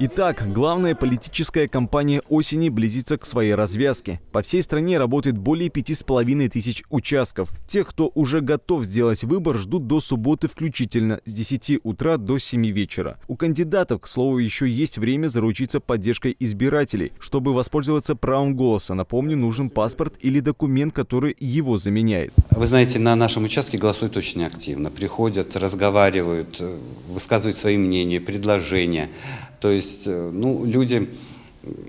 Итак, главная политическая кампания осени близится к своей развязке. По всей стране работает более пяти с половиной тысяч участков. Тех, кто уже готов сделать выбор, ждут до субботы включительно с 10 утра до 7 вечера. У кандидатов, к слову, еще есть время заручиться поддержкой избирателей. Чтобы воспользоваться правом голоса, напомню, нужен паспорт или документ, который его заменяет. Вы знаете, на нашем участке голосуют очень активно. Приходят, разговаривают, э, высказывают свои мнения, предложения. То есть э, ну, люди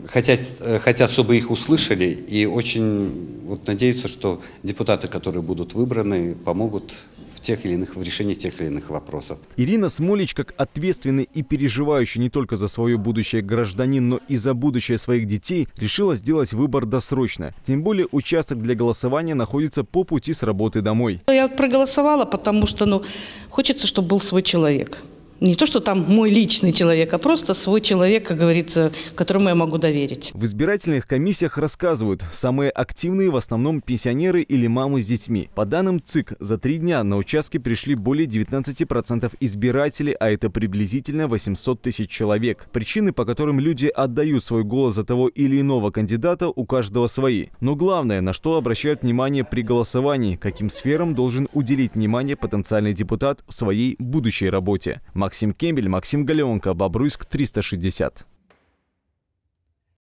хотят, э, хотят, чтобы их услышали, и очень вот, надеются, что депутаты, которые будут выбраны, помогут в тех или иных в решении тех или иных вопросов. Ирина Смолич, как ответственный и переживающий не только за свое будущее гражданин, но и за будущее своих детей, решила сделать выбор досрочно. Тем более участок для голосования находится по пути с работы домой. Я проголосовала, потому что ну, хочется, чтобы был свой человек не то, что там мой личный человек, а просто свой человек, как говорится, которому я могу доверить. В избирательных комиссиях рассказывают, самые активные в основном пенсионеры или мамы с детьми. По данным ЦИК, за три дня на участке пришли более 19% избирателей, а это приблизительно 800 тысяч человек. Причины, по которым люди отдают свой голос за того или иного кандидата, у каждого свои. Но главное, на что обращают внимание при голосовании, каким сферам должен уделить внимание потенциальный депутат в своей будущей работе. Максим Кембель, Максим Галенко, Бобруйск 360.